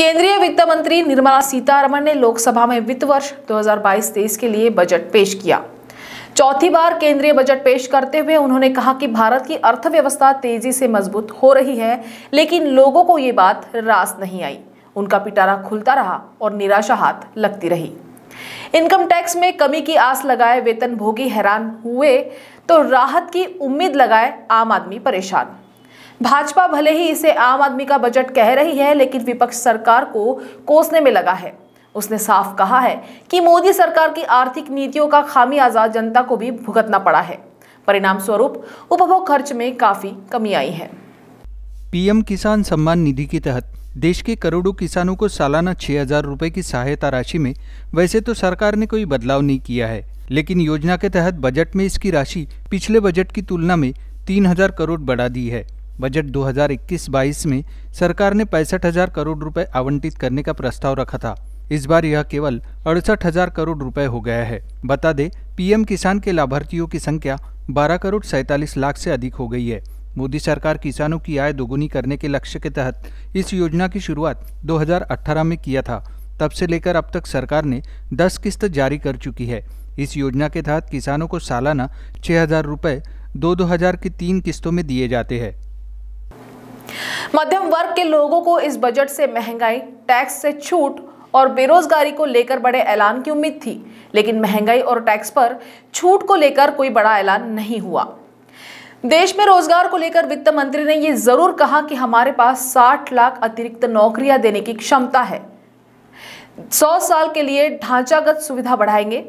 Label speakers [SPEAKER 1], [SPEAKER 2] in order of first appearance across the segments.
[SPEAKER 1] केंद्रीय वित्त मंत्री निर्मला सीतारमण ने लोकसभा में वित्त वर्ष 2022-23 के लिए बजट पेश किया चौथी बार केंद्रीय बजट पेश करते हुए उन्होंने कहा कि भारत की अर्थव्यवस्था तेजी से मजबूत हो रही है लेकिन लोगों को ये बात रास नहीं आई उनका पिटारा खुलता रहा और निराशा हाथ लगती रही इनकम टैक्स में कमी की आस लगाए वेतन भोगी हैरान हुए तो राहत की उम्मीद लगाए आम आदमी परेशान भाजपा भले ही इसे आम आदमी का बजट कह रही है लेकिन विपक्ष सरकार को कोसने में लगा है उसने साफ कहा है कि मोदी सरकार की आर्थिक नीतियों का खामी आजाद जनता को भी भुगतना पड़ा है परिणाम स्वरूप उपभोग खर्च में काफी कमी आई है
[SPEAKER 2] पीएम किसान सम्मान निधि के तहत देश के करोड़ों किसानों को सालाना छह हजार की सहायता राशि में वैसे तो सरकार ने कोई बदलाव नहीं किया है लेकिन योजना के तहत बजट में इसकी राशि पिछले बजट की तुलना में तीन हजार करोड़ बढ़ा दी है बजट 2021-22 में सरकार ने पैंसठ हजार करोड़ रुपए आवंटित करने का प्रस्ताव रखा था इस बार यह केवल अड़सठ हजार करोड़ रुपए हो गया है बता दें पीएम किसान के लाभार्थियों की संख्या 12 करोड़ सैतालीस लाख से अधिक हो गई है मोदी सरकार किसानों की आय दोगुनी करने के लक्ष्य के तहत इस योजना की शुरुआत 2018 में किया था तब से लेकर अब तक सरकार ने 10 किस्त जारी कर चुकी है इस योजना के तहत किसानों को सालाना छह हजार रुपए दो दो हजार की तीन किस्तों में दिए जाते हैं
[SPEAKER 1] मध्यम वर्ग के लोगों को इस बजट से महंगाई टैक्स से छूट और बेरोजगारी को लेकर बड़े ऐलान की उम्मीद थी लेकिन महंगाई और टैक्स पर छूट को लेकर कोई बड़ा ऐलान नहीं हुआ देश में रोजगार को लेकर वित्त मंत्री ने ये जरूर कहा कि हमारे पास 60 लाख अतिरिक्त नौकरियां देने की क्षमता है 100 साल के लिए ढांचागत सुविधा बढ़ाएंगे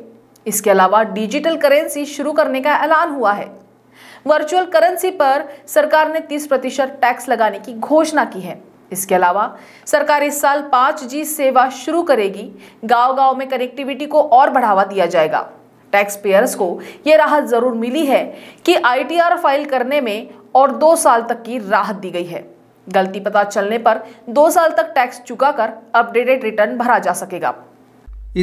[SPEAKER 1] इसके अलावा डिजिटल करेंसी शुरू करने का ऐलान हुआ है वर्चुअल करेंसी पर सरकार ने तीस प्रतिशत टैक्स लगाने की घोषणा की है इसके अलावा सरकार इस साल पांच जी सेवा शुरू करेगी गांव-गांव में कनेक्टिविटी को और बढ़ावा दिया जाएगा टैक्स पेयर्स को यह राहत जरूर मिली है कि आईटीआर फाइल करने में और दो साल तक की राहत दी गई है गलती पता चलने पर दो साल तक टैक्स चुकाकर अपडेटेड रिटर्न भरा जा सकेगा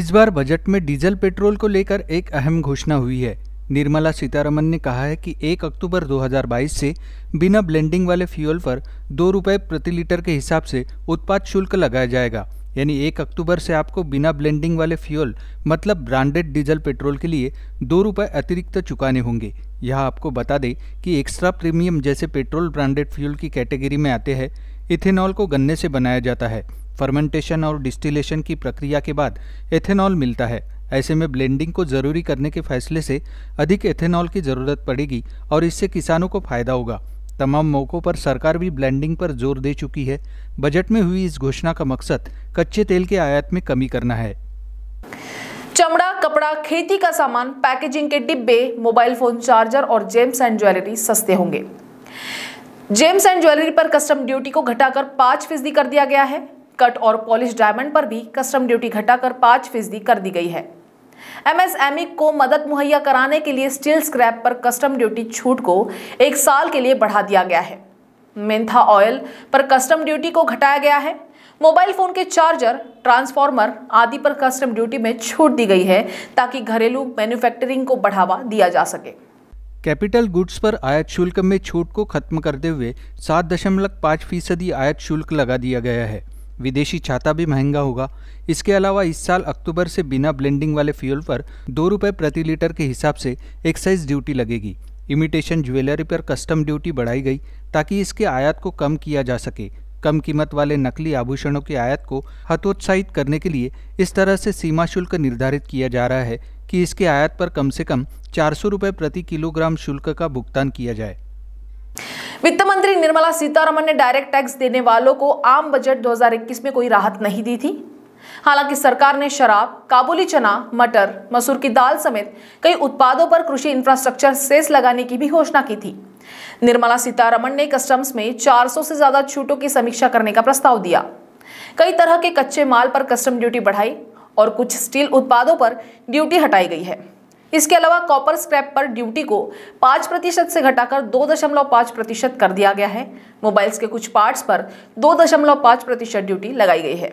[SPEAKER 2] इस बार बजट में डीजल पेट्रोल को लेकर एक अहम घोषणा हुई है निर्मला सीतारमन ने कहा है कि 1 अक्टूबर 2022 से बिना ब्लेंडिंग वाले फ्यूल पर दो रुपये प्रति लीटर के हिसाब से उत्पाद शुल्क लगाया जाएगा यानी एक अक्टूबर से आपको बिना ब्लेंडिंग वाले फ्यूल मतलब ब्रांडेड डीजल पेट्रोल के लिए दो रुपये अतिरिक्त चुकाने होंगे यह आपको बता दें कि एक्स्ट्रा प्रीमियम जैसे पेट्रोल ब्रांडेड फ्यूल की कैटेगरी में आते हैं इथेनॉल को गन्ने से बनाया जाता है फर्मेंटेशन और डिस्टिलेशन की प्रक्रिया के बाद एथेनॉल मिलता है ऐसे में ब्लेंडिंग को जरूरी करने के फैसले से अधिक एथेनॉल की जरूरत पड़ेगी और इससे किसानों को फायदा होगा तमाम मौकों पर सरकार भी ब्लेंडिंग पर जोर दे चुकी है बजट में हुई इस घोषणा का मकसद कच्चे तेल के आयात में कमी करना है
[SPEAKER 1] चमड़ा कपड़ा खेती का सामान पैकेजिंग के डिब्बे मोबाइल फोन चार्जर और जेम्स एंड ज्वेलरी सस्ते होंगे जेम्स एंड ज्वेलरी पर कस्टम ड्यूटी को घटाकर पांच फीसदी कर दिया गया है कट और पॉलिश डायमंड पर भी कस्टम ड्यूटी घटाकर पांच फीसदी कर दी गई है एमएसएमई को मदद मुहैया कराने के लिए स्टील स्क्रैप पर कस्टम ड्यूटी छूट को एक साल के लिए बढ़ा दिया गया है मेंथा ऑयल पर कस्टम ड्यूटी को घटाया गया है मोबाइल फोन के चार्जर ट्रांसफार्मर आदि पर कस्टम ड्यूटी में छूट दी गई है ताकि घरेलू मैन्युफैक्चरिंग को बढ़ावा दिया जा सके
[SPEAKER 2] कैपिटल गुड्स पर आयात शुल्क में छूट को खत्म करते हुए सात दशमलव पाँच फीसदी आयात शुल्क लगा दिया गया है विदेशी छाता भी महंगा होगा इसके अलावा इस साल अक्टूबर से बिना ब्लेंडिंग वाले फ्यूल पर दो रुपये प्रति लीटर के हिसाब से एक्साइज ड्यूटी लगेगी इमिटेशन ज्वेलरी पर कस्टम ड्यूटी बढ़ाई गई ताकि इसके आयात को कम किया जा सके कम कीमत वाले नकली आभूषणों के आयात को हतोत्साहित करने के लिए इस तरह से सीमा शुल्क निर्धारित किया जा रहा है कि इसके आयात पर कम से कम चार सौ प्रति किलोग्राम शुल्क का भुगतान किया जाए
[SPEAKER 1] वित्त मंत्री निर्मला सीतारमन ने डायरेक्ट टैक्स देने वालों को आम बजट 2021 में कोई राहत नहीं दी थी हालांकि सरकार ने शराब काबुली चना मटर मसूर की दाल समेत कई उत्पादों पर कृषि इंफ्रास्ट्रक्चर सेस लगाने की भी घोषणा की थी निर्मला सीतारमन ने कस्टम्स में 400 से ज्यादा छूटों की समीक्षा करने का प्रस्ताव दिया कई तरह के कच्चे माल पर कस्टम ड्यूटी बढ़ाई और कुछ स्टील उत्पादों पर ड्यूटी हटाई गई है इसके अलावा कॉपर स्क्रैप पर ड्यूटी को पाँच प्रतिशत से घटाकर दो दशमलव पाँच प्रतिशत कर दिया गया है मोबाइल्स के कुछ पार्ट्स पर दो दशमलव पाँच प्रतिशत ड्यूटी लगाई गई है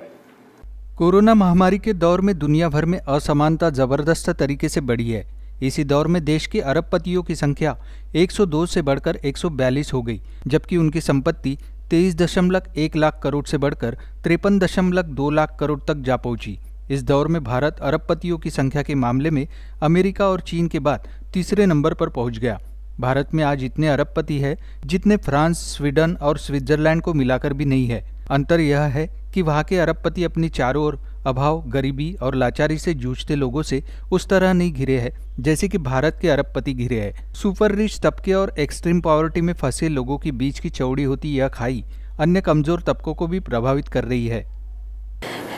[SPEAKER 2] कोरोना महामारी के दौर में दुनिया भर में असमानता जबरदस्त तरीके से बढ़ी है इसी दौर में देश के अरबपतियों की संख्या 102 से बढ़कर 142 हो गई जबकि उनकी संपत्ति तेईस दशमलव एक लाख करोड़ से बढ़कर तिरपन दशमलव दो लाख करोड़ तक जा पहुंची इस दौर में भारत अरबपतियों की संख्या के मामले में अमेरिका और चीन के बाद तीसरे नंबर पर पहुंच गया भारत में आज इतने अरबपति है जितने फ्रांस स्वीडन और स्विट्जरलैंड को मिलाकर भी नहीं है अंतर यह है कि वहाँ के अरबपति अपनी चारों ओर अभाव गरीबी और लाचारी से जूझते लोगों से उस तरह नहीं घिरे हैं जैसे कि भारत के अरबपति घिरे हैं सुपर रिच तबके और एक्सट्रीम पॉवर्टी में फंसे लोगों के बीच की चौड़ी होती यह खाई अन्य कमजोर तबकों को भी प्रभावित कर रही है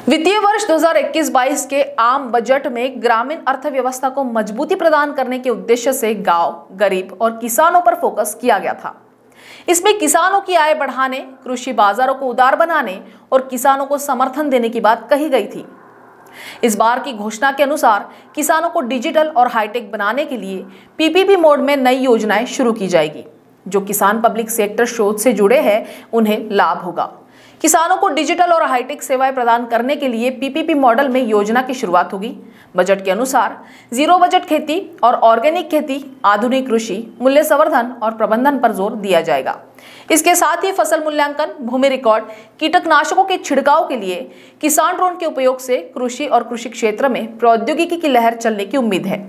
[SPEAKER 1] वित्तीय वर्ष 2021-22 के आम बजट में ग्रामीण अर्थव्यवस्था को मजबूती प्रदान करने के उद्देश्य से गांव, गरीब और किसानों पर फोकस किया गया था इसमें किसानों की आय बढ़ाने कृषि बाजारों को उदार बनाने और किसानों को समर्थन देने की बात कही गई थी इस बार की घोषणा के अनुसार किसानों को डिजिटल और हाईटेक बनाने के लिए पीपीपी मोड में नई योजनाएं शुरू की जाएगी जो किसान पब्लिक सेक्टर शोध से जुड़े हैं उन्हें लाभ होगा किसानों को डिजिटल और हाईटेक सेवाएं प्रदान करने के लिए पीपीपी मॉडल में योजना की शुरुआत होगी बजट के अनुसार जीरो बजट खेती और ऑर्गेनिक खेती आधुनिक कृषि मूल्य संवर्धन और प्रबंधन पर जोर दिया जाएगा इसके साथ ही फसल मूल्यांकन भूमि रिकॉर्ड कीटकनाशकों के छिड़काव के लिए किसान ड्रोन के उपयोग से कृषि और कृषि क्षेत्र में प्रौद्योगिकी की लहर चलने की उम्मीद है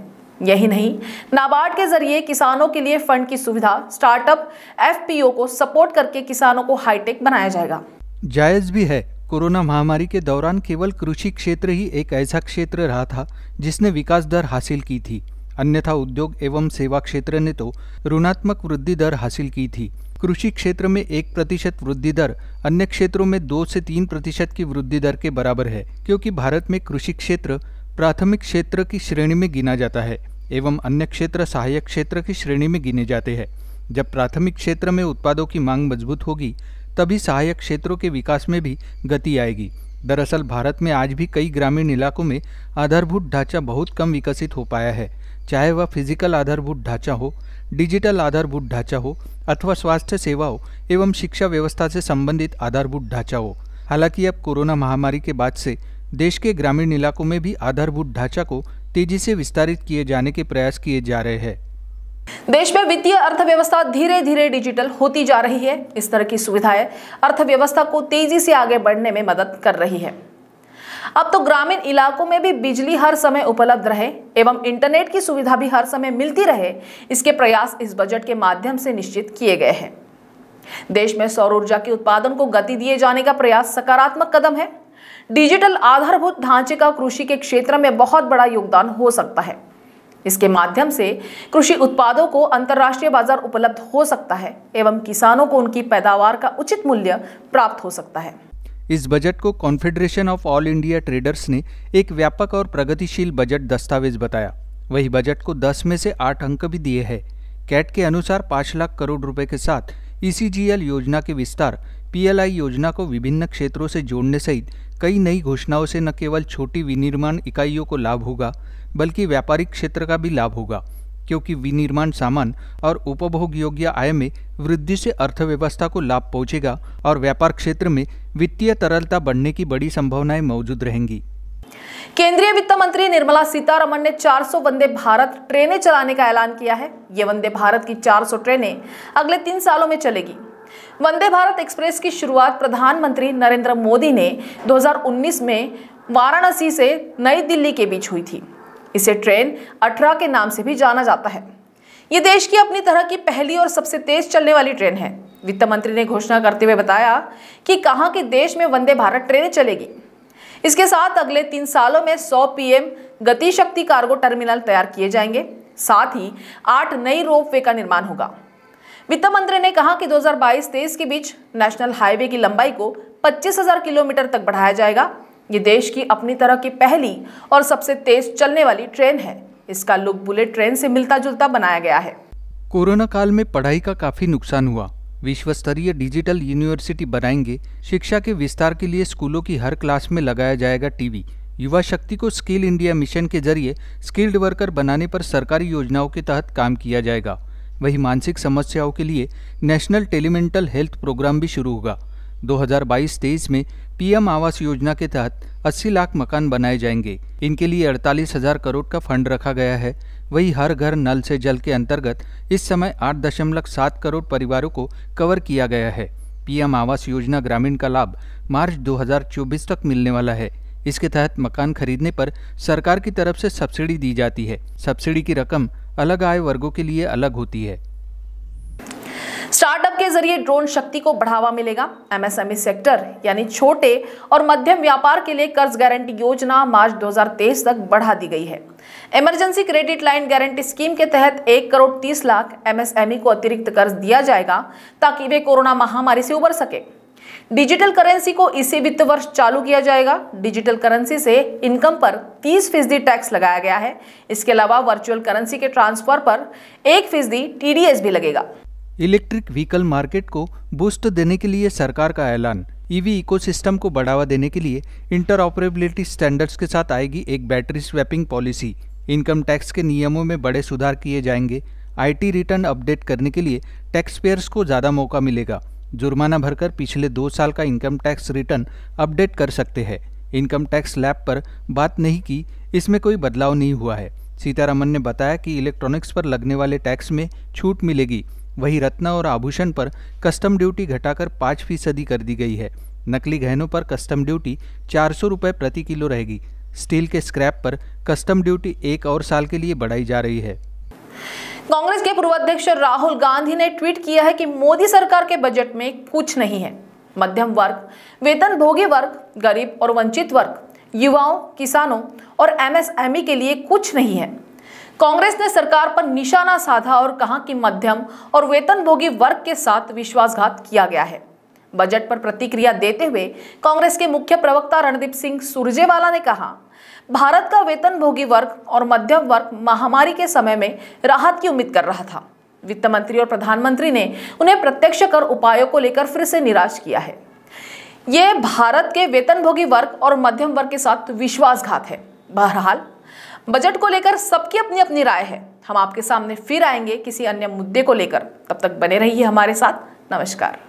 [SPEAKER 1] यही नहीं नाबार्ड के जरिए किसानों के लिए फंड की सुविधा स्टार्टअप एफ को सपोर्ट करके किसानों को हाईटेक बनाया जाएगा
[SPEAKER 2] जायज़ भी है कोरोना महामारी के दौरान केवल कृषि क्षेत्र ही एक ऐसा क्षेत्र रहा था जिसने विकास दर हासिल की थी अन्यथा उद्योग एवं सेवा क्षेत्र ने तो ऋणात्मक वृद्धि दर हासिल की थी कृषि क्षेत्र में एक प्रतिशत वृद्धि दर अन्य क्षेत्रों में दो से तीन प्रतिशत की वृद्धि दर के बराबर है क्योंकि भारत में कृषि क्षेत्र प्राथमिक क्षेत्र की श्रेणी में गिना जाता है एवं अन्य क्षेत्र सहायक क्षेत्र की श्रेणी में गिने जाते हैं जब प्राथमिक क्षेत्र में उत्पादों की मांग मजबूत होगी तभी सहायक क्षेत्रों के विकास में भी गति आएगी दरअसल भारत में आज भी कई ग्रामीण इलाकों में आधारभूत ढांचा बहुत कम विकसित हो पाया है चाहे वह फिजिकल आधारभूत ढांचा हो डिजिटल आधारभूत ढांचा हो अथवा स्वास्थ्य सेवाओं एवं शिक्षा व्यवस्था से संबंधित आधारभूत ढांचा हो हालांकि अब कोरोना महामारी के बाद से देश के ग्रामीण इलाकों में भी आधारभूत ढांचा को तेजी से विस्तारित किए जाने के प्रयास किए जा रहे हैं
[SPEAKER 1] देश में वित्तीय अर्थव्यवस्था धीरे धीरे डिजिटल होती जा रही है इस तरह की सुविधाएं अर्थव्यवस्था को तेजी से आगे बढ़ने में मदद कर रही है अब तो ग्रामीण इलाकों में भी बिजली हर समय उपलब्ध रहे एवं इंटरनेट की सुविधा भी हर समय मिलती रहे इसके प्रयास इस बजट के माध्यम से निश्चित किए गए हैं देश में सौर ऊर्जा के उत्पादन को गति दिए जाने का प्रयास सकारात्मक कदम है डिजिटल आधारभूत ढांचे का कृषि के क्षेत्र में बहुत बड़ा योगदान हो सकता है इसके माध्यम से कृषि उत्पादों को अंतर्राष्ट्रीय बाजार उपलब्ध हो सकता है एवं किसानों को उनकी पैदावार का उचित मूल्य प्राप्त हो सकता है
[SPEAKER 2] इस बजट को confederation of all India traders ने एक व्यापक और प्रगतिशील बजट दस्तावेज बताया वही बजट को 10 में से 8 अंक भी दिए हैं कैट के अनुसार 5 लाख करोड़ रुपए के साथ ई e योजना के विस्तार पीएलआई योजना को विभिन्न क्षेत्रों से जोड़ने सहित कई नई घोषणाओं से न केवल छोटी विनिर्माण इकाइयों को लाभ होगा बल्कि व्यापारिक क्षेत्र का भी लाभ होगा क्योंकि विनिर्माण सामान और उपभोग योग्य आय में वृद्धि से अर्थव्यवस्था को लाभ पहुंचेगा और व्यापार क्षेत्र में वित्तीय तरलता बढ़ने की बड़ी संभावनाएं मौजूद रहेंगी
[SPEAKER 1] केंद्रीय वित्त मंत्री निर्मला सीतारमण ने 400 वंदे भारत ट्रेनें चलाने का ऐलान किया है ये वंदे भारत की 400 ट्रेनें अगले तीन सालों में चलेगी वंदे भारत एक्सप्रेस की शुरुआत प्रधानमंत्री नरेंद्र मोदी ने 2019 में वाराणसी से नई दिल्ली के बीच हुई थी इसे ट्रेन अठारह के नाम से भी जाना जाता है ये देश की अपनी तरह की पहली और सबसे तेज चलने वाली ट्रेन है वित्त मंत्री ने घोषणा करते हुए बताया कि कहाँ के देश में वंदे भारत ट्रेनें चलेगी इसके साथ अगले तीन सालों में 100 पीएम गतिशक्ति कार्गो टर्मिनल तैयार किए जाएंगे साथ ही आठ नई रोप वे का निर्माण होगा वित्त मंत्री ने कहा कि 2022-23 के बीच नेशनल हाईवे की लंबाई को 25,000 किलोमीटर तक बढ़ाया जाएगा ये देश की अपनी तरह की पहली और सबसे तेज चलने वाली ट्रेन है इसका लुक बुलेट ट्रेन से मिलता जुलता बनाया गया है
[SPEAKER 2] कोरोना काल में पढ़ाई का काफी नुकसान हुआ विश्व स्तरीय डिजिटल यूनिवर्सिटी बनाएंगे शिक्षा के विस्तार के लिए स्कूलों की हर क्लास में लगाया जाएगा टीवी युवा शक्ति को स्किल इंडिया मिशन के जरिए स्किल्ड वर्कर बनाने पर सरकारी योजनाओं के तहत काम किया जाएगा वही मानसिक समस्याओं के लिए नेशनल टेलीमेंटल हेल्थ प्रोग्राम भी शुरू होगा 2022 हजार में पीएम आवास योजना के तहत 80 लाख मकान बनाए जाएंगे इनके लिए अड़तालीस हजार करोड़ का फंड रखा गया है वही हर घर नल से जल के अंतर्गत इस समय सात करोड़ परिवारों को कवर किया गया है पीएम आवास योजना ग्रामीण का लाभ मार्च 2024 तक मिलने वाला है इसके तहत मकान खरीदने पर सरकार की तरफ से सब्सिडी दी जाती है सब्सिडी की रकम अलग आय वर्गों के लिए अलग होती है
[SPEAKER 1] स्टार्टअप के जरिए ड्रोन शक्ति को बढ़ावा मिलेगा एमएसएमई सेक्टर यानी छोटे और मध्यम व्यापार के लिए कर्ज गारंटी योजना मार्च 2023 तक बढ़ा दी गई है emergency credit line guarantee scheme के तहत एक करोड़ तीस लाख एमएसएमई को अतिरिक्त कर्ज दिया जाएगा ताकि वे कोरोना महामारी से उबर सके डिजिटल करेंसी को इसी वित्त वर्ष चालू किया जाएगा डिजिटल करेंसी से इनकम पर 30 फीसदी टैक्स लगाया गया है इसके अलावा वर्चुअल करेंसी के ट्रांसफर पर एक फीसदी टीडीएस भी लगेगा
[SPEAKER 2] इलेक्ट्रिक व्हीकल मार्केट को बूस्ट देने के लिए सरकार का ऐलान ईवी e इकोसिस्टम को बढ़ावा देने के लिए इंटरऑपरेबिलिटी स्टैंडर्ड्स के साथ आएगी एक battery swapping policy income tax के नियमों में बड़े सुधार किए जाएंगे आईटी रिटर्न अपडेट करने के लिए टैक्स पेयर्स को ज़्यादा मौका मिलेगा जुर्माना भरकर पिछले दो साल का इनकम टैक्स रिटर्न अपडेट कर सकते हैं इनकम टैक्स लैब पर बात नहीं की इसमें कोई बदलाव नहीं हुआ है सीतारामन ने बताया कि इलेक्ट्रॉनिक्स पर लगने वाले टैक्स में छूट मिलेगी वहीं रत्न और आभूषण पर कस्टम ड्यूटी घटाकर पाँच फीसदी कर दी गई है नकली गहनों पर कस्टम ड्यूटी चार सौ रुपये प्रति किलो रहेगी स्टील के स्क्रैप पर कस्टम ड्यूटी एक और साल के लिए बढ़ाई जा रही है
[SPEAKER 1] कांग्रेस के पूर्व अध्यक्ष राहुल गांधी ने ट्वीट किया है कि मोदी सरकार के बजट में कुछ नहीं है मध्यम वर्ग वेतन भोगी वर्ग गरीब और वंचित वर्ग युवाओं किसानों और एमएसएमई के लिए कुछ नहीं है कांग्रेस ने सरकार पर निशाना साधा और कहा कि मध्यम और वेतन भोगी वर्ग के साथ विश्वासघात किया गया है बजट पर प्रतिक्रिया देते हुए कांग्रेस के मुख्य प्रवक्ता रणदीप सिंह सुरजेवाला ने कहा भारत का वेतन भोगी वर्ग और मध्यम वर्ग महामारी के समय में राहत की उम्मीद कर रहा था वित्त मंत्री और प्रधानमंत्री ने उन्हें प्रत्यक्ष कर उपायों को लेकर फिर से निराश किया है ये भारत के वेतनभोगी वर्ग और मध्यम वर्ग के साथ विश्वासघात है बहरहाल बजट को लेकर सबकी अपनी अपनी राय है हम आपके सामने फिर आएंगे किसी अन्य मुद्दे को लेकर तब तक बने रहिए हमारे साथ नमस्कार